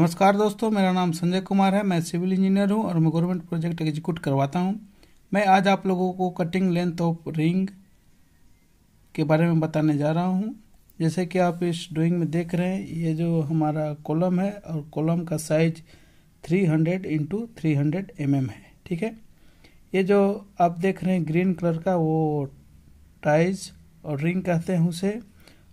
नमस्कार दोस्तों मेरा नाम संजय कुमार है मैं सिविल इंजीनियर हूं और मैं गवर्नमेंट प्रोजेक्ट एग्जीक्यूट करवाता हूं मैं आज आप लोगों को कटिंग लेंथ ऑफ रिंग के बारे में बताने जा रहा हूं जैसे कि आप इस ड्राइंग में देख रहे हैं ये जो हमारा कॉलम है और कॉलम का size 300 hundred into three mm है ठीक है ये जो आप देख रहे हैं ग्रीन कलर का वो टाइज और रिंग कहते हैं उसे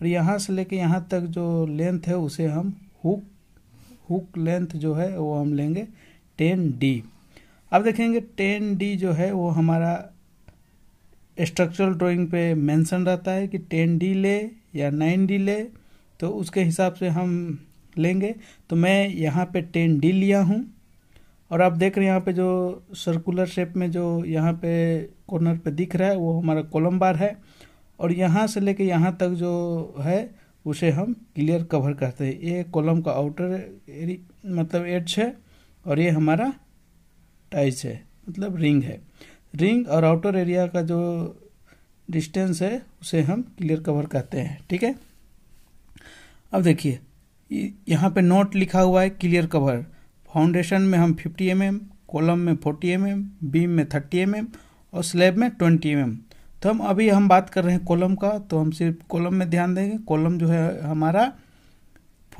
और यहाँ से लेके यहाँ तक जो लेंथ है उसे हम हुक हुक लेंथ जो है वो हम लेंगे टेन डी अब देखेंगे टेन डी जो है वो हमारा स्ट्रक्चरल ड्राइंग पे मेंशन रहता है कि टेन डी ले या नाइन डी ले तो उसके हिसाब से हम लेंगे तो मैं यहाँ पे टेन डी लिया हूँ और आप देख रहे हैं यहाँ पे जो सर्कुलर शेप में जो यहाँ पे कॉर्नर पे दिख रहा है वो हमारा कोलम बार है और यहाँ से लेके यहाँ तक जो है उसे हम क्लियर कवर करते हैं ये कॉलम का आउटर मतलब एड्स है और ये हमारा टाइच है मतलब रिंग है रिंग और आउटर एरिया का जो डिस्टेंस है उसे हम क्लियर कवर कहते हैं ठीक है अब देखिए यहाँ पे नोट लिखा हुआ है क्लियर कवर फाउंडेशन में हम 50 एम mm, कॉलम में 40 एम mm, बीम में 30 एम mm और स्लैब में 20 एम mm. तो हम अभी हम बात कर रहे हैं कॉलम का तो हम सिर्फ कॉलम में ध्यान देंगे कॉलम जो है हमारा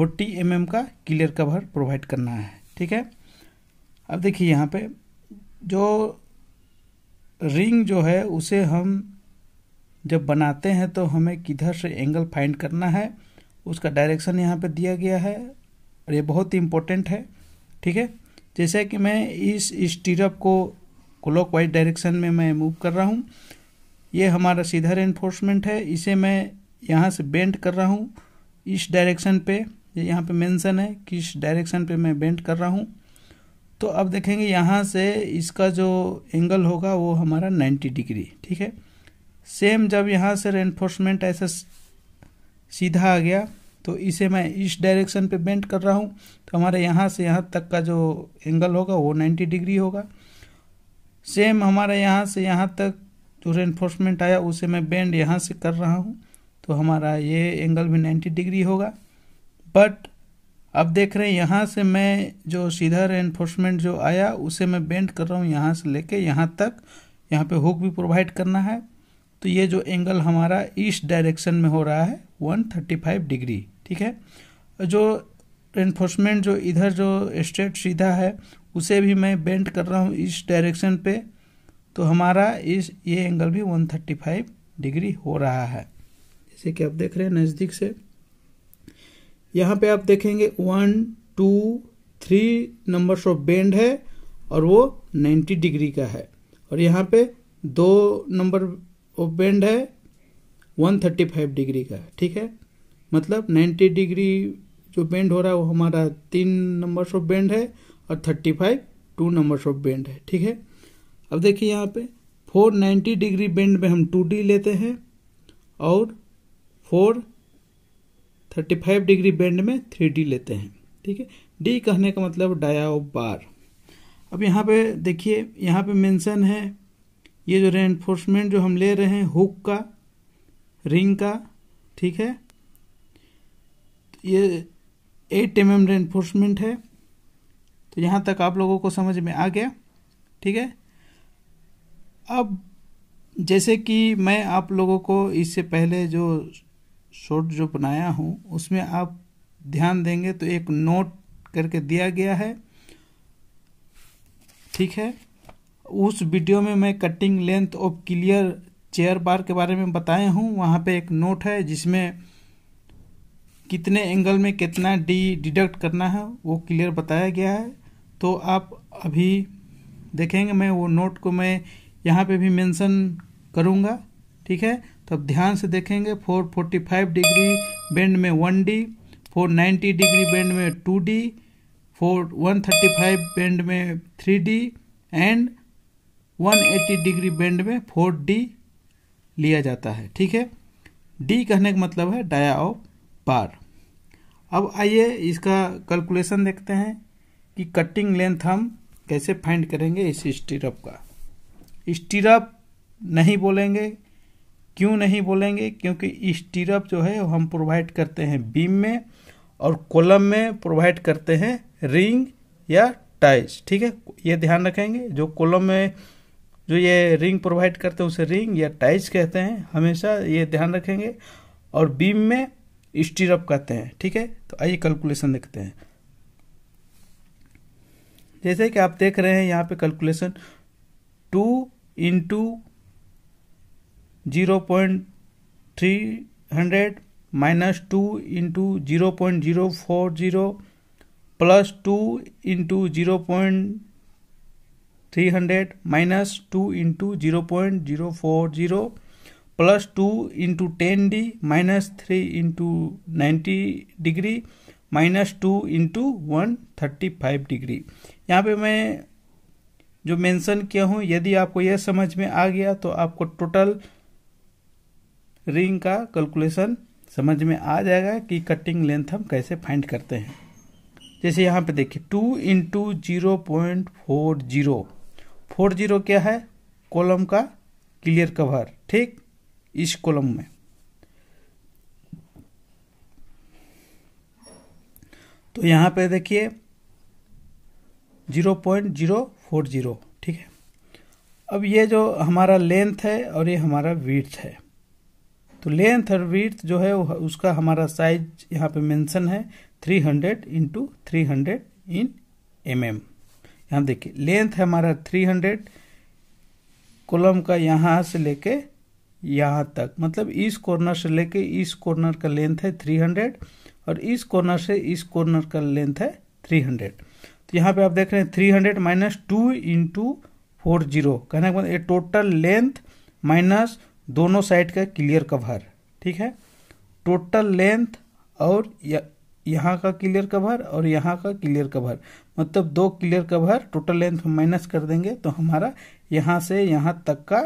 40 एम mm का क्लियर कवर प्रोवाइड करना है ठीक है अब देखिए यहाँ पे जो रिंग जो है उसे हम जब बनाते हैं तो हमें किधर से एंगल फाइंड करना है उसका डायरेक्शन यहाँ पे दिया गया है और ये बहुत ही इम्पोर्टेंट है ठीक है जैसे कि मैं इस स्टीरअप को क्लॉक डायरेक्शन में मैं मूव कर रहा हूँ ये हमारा सीधा रेनफोर्समेंट है इसे मैं यहाँ से बेंड कर रहा हूँ इस डायरेक्शन पे यहाँ पे मेंशन है कि इस डायरेक्शन पे मैं बेंड कर रहा हूँ तो अब देखेंगे यहाँ से इसका जो एंगल होगा वो हमारा 90 डिग्री ठीक है सेम जब यहाँ से रेनफोर्समेंट ऐसा सीधा आ गया तो इसे मैं इस डायरेक्शन पे बेंड कर रहा हूँ तो हमारे यहाँ से यहाँ तक का जो एंगल होगा वो नाइन्टी डिग्री होगा सेम हमारे यहाँ से यहाँ तक जो रेनफोर्समेंट आया उसे मैं बेंड यहाँ से कर रहा हूँ तो हमारा ये एंगल भी 90 डिग्री होगा बट अब देख रहे हैं यहाँ से मैं जो सीधा रेनफोर्समेंट जो आया उसे मैं बेंड कर रहा हूँ यहाँ से लेके यहाँ तक यहाँ पे हुक भी प्रोवाइड करना है तो ये जो एंगल हमारा ईस्ट डायरेक्शन में हो रहा है 135 डिग्री ठीक है जो रेनफोर्समेंट जो इधर जो स्ट्रेट सीधा है उसे भी मैं बेंड कर रहा हूँ ईस्ट डायरेक्शन पर तो हमारा इस ये एंगल भी 135 डिग्री हो रहा है जैसे कि आप देख रहे हैं नज़दीक से यहाँ पे आप देखेंगे one two three number of bend है और वो 90 डिग्री का है और यहाँ पे दो नंबर ऑफ बेंड है 135 डिग्री का ठीक है मतलब 90 डिग्री जो बेंड हो रहा है वो हमारा तीन नंबर ऑफ बेंड है और 35 टू नंबर ऑफ बेंड है ठीक है अब देखिए यहाँ पे 490 डिग्री बेंड में हम 2D लेते हैं और 435 डिग्री बेंड में 3D लेते हैं ठीक है डी कहने का मतलब डाया ऑफ बार अब यहाँ पे देखिए यहाँ पे मेंशन है ये जो रेनफोर्समेंट जो हम ले रहे हैं हुक का रिंग का ठीक है ये एट एम एम रेनफोर्समेंट है तो यहाँ तक आप लोगों को समझ में आ गया ठीक है अब जैसे कि मैं आप लोगों को इससे पहले जो शॉर्ट जो बनाया हूँ उसमें आप ध्यान देंगे तो एक नोट करके दिया गया है ठीक है उस वीडियो में मैं cutting length of clear chair bar के बारे में बताए हूँ वहाँ पे एक नोट है जिसमें कितने एंगल में कितना डी डिडक्ट करना है वो क्लियर बताया गया है तो आप अभी देखेंगे मैं वो नोट को मैं यहाँ पे भी मेंशन करूँगा ठीक है तो अब ध्यान से देखेंगे 445 डिग्री बेंड में 1D 490 डिग्री बेंड में 2D 435 बेंड में 3D एंड 180 डिग्री बेंड में 4D लिया जाता है ठीक है डी कहने का मतलब है डाया ऑफ बार अब आइए इसका कैलकुलेशन देखते हैं कि कटिंग लेंथ हम कैसे फाइंड करेंगे इस स्टीरप का स्टीरअप नहीं बोलेंगे क्यों नहीं बोलेंगे क्योंकि स्टीरअप जो है हम प्रोवाइड करते हैं बीम में और कोलम में प्रोवाइड करते हैं रिंग या टाइज ठीक है ये ध्यान रखेंगे जो कोलम में जो ये रिंग प्रोवाइड करते हैं उसे रिंग या टाइज कहते हैं हमेशा ये ध्यान रखेंगे और बीम में स्टीरअप कहते हैं ठीक है तो आइए कैलकुलेशन देखते हैं जैसे कि आप देख रहे हैं यहाँ पे calculation two into zero point three hundred minus two into zero point zero four zero plus two into zero point three hundred minus two into zero point zero four zero plus two into ten d minus three into ninety degree minus two into one thirty five degree यहाँ पे मैं जो mention किया हूं यदि आपको यह समझ में आ गया तो आपको टोटल रिंग का कैलकुलेशन समझ में आ जाएगा कि कटिंग लेंथ हम कैसे फाइंड करते हैं जैसे यहां पे देखिए two into zero point four zero four zero क्या है कॉलम का क्लियर कवर ठीक इस कॉलम में तो यहां पे देखिए zero point zero four zero ठीक है अब ये जो हमारा लेंथ है और ये हमारा वीर्थ है तो लेंथ और वीर्थ जो है उसका हमारा साइज यहाँ पे मेंशन है 300 hundred into three hundred in m m यहाँ देखिए लेंथ है हमारा 300 कॉलम का यहाँ से लेके यहाँ तक मतलब इस कॉर्नर से लेके इस कॉर्नर का लेंथ है 300 और इस कॉर्नर से इस कॉर्नर का लेंथ है 300 तो यहाँ पे आप देख रहे हैं three hundred minus two into four zero कहने का मतलब ये टोटल लेंथ माइनस दोनों साइड का क्लियर कवर ठीक है टोटल लेंथ और यहाँ का क्लियर कवर और यहाँ का क्लियर कवर मतलब दो clear cover total length minus कर देंगे तो हमारा यहाँ से यहाँ तक का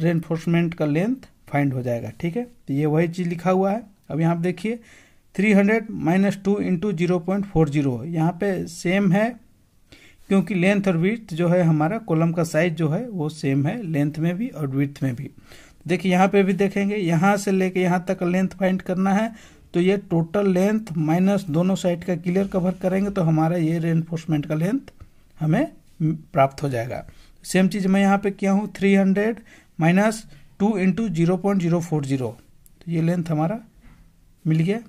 रेनफोर्समेंट का लेंथ फाइंड हो जाएगा ठीक है तो ये वही चीज़ लिखा हुआ है अब यहाँ देखिए three hundred minus two into zero point four zero यहाँ पे सेम है क्योंकि लेंथ और विथ जो है हमारा कॉलम का साइज जो है वो सेम है लेंथ में भी और विथ में भी देखिए यहाँ पे भी देखेंगे यहाँ से लेके यहाँ तक लेंथ फाइंड करना है तो ये टोटल लेंथ माइनस दोनों साइड का क्लियर कवर करेंगे तो हमारा ये रे का लेंथ हमें प्राप्त हो जाएगा सेम चीज़ मैं यहाँ पे किया हूँ three hundred minus two into zero point zero four zero तो ये लेंथ हमारा मिल गया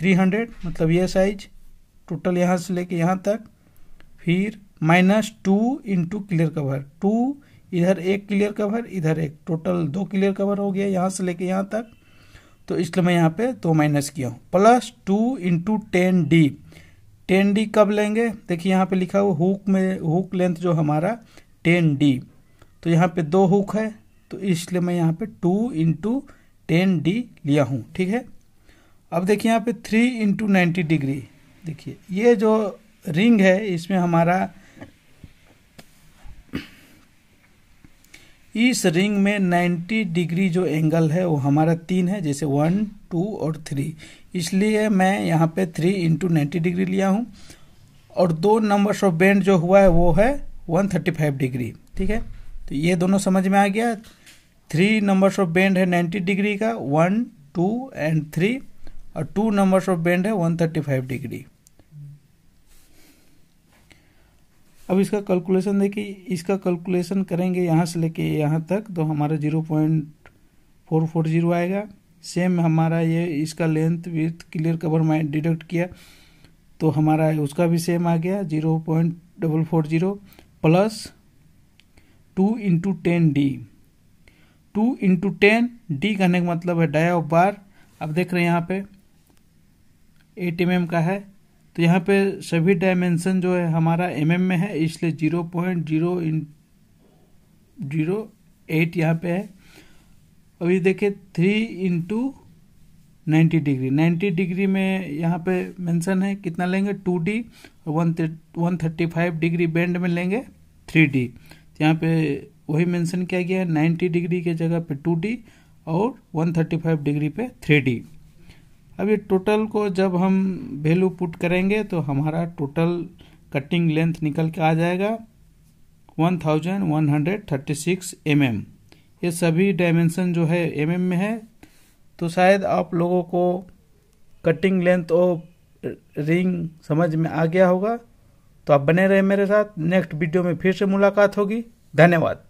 थ्री हंड्रेड मतलब ये साइज टोटल यहाँ से लेके यहाँ तक फिर minus two into clear cover two इधर एक क्लियर कवर इधर एक टोटल दो क्लियर कवर हो गया यहाँ से लेके यहाँ तक तो इसलिए मैं यहाँ पे दो तो माइनस किया हूँ plus two into ten d ten d कब लेंगे देखिए यहाँ पे लिखा हुआ हुक में हुक लेंथ जो हमारा टेन डी तो यहाँ पे दो हुक है तो इसलिए मैं यहाँ पे टू इंटू टेन डी लिया हूँ ठीक है अब देखिए यहाँ पे थ्री इंटू नाइन्टी डिग्री देखिए ये जो रिंग है इसमें हमारा इस रिंग में 90 डिग्री जो एंगल है वो हमारा तीन है जैसे वन टू और थ्री इसलिए मैं यहाँ पे थ्री इंटू नाइन्टी डिग्री लिया हूँ और दो नंबर्स ऑफ बेंड जो हुआ है वो है वन थर्टी फाइव डिग्री ठीक है तो ये दोनों समझ में आ गया थ्री नंबर्स ऑफ बेंड है नाइन्टी डिग्री का वन टू एंड थ्री और टू नंबर्स ऑफ बेंड है 135 डिग्री अब इसका कैलकुलेशन देखिए इसका कैलकुलेशन करेंगे यहाँ से लेके यहाँ तक तो हमारा zero point four four zero आएगा सेम हमारा ये इसका length with clear cover mind deduct किया तो हमारा उसका भी सेम आ गया zero point double four zero plus two into ten d two into ten d कहने का मतलब है डाया ऑफ बार अब देख रहे हैं यहाँ पे एट एम का है तो यहाँ पे सभी डायमेंशन जो है हमारा एम mm में है इसलिए zero point zero in zero eight यहाँ पे है अभी देखिए three into ninety degree ninety degree में यहाँ पे मेंशन है कितना लेंगे टू डी और one one thirty five degree bend में लेंगे थ्री डी तो यहाँ पे वही मेंशन किया गया है नाइन्टी डिग्री के जगह पे टू डी और वन थर्टी फाइव डिग्री पे थ्री डी अब ये टोटल को जब हम वैल्यू पुट करेंगे तो हमारा टोटल कटिंग लेंथ निकल के आ जाएगा 1136 mm ये सभी डायमेंशन जो है एम mm में है तो शायद आप लोगों को कटिंग लेंथ ऑफ रिंग समझ में आ गया होगा तो आप बने रहे मेरे साथ नेक्स्ट वीडियो में फिर से मुलाकात होगी धन्यवाद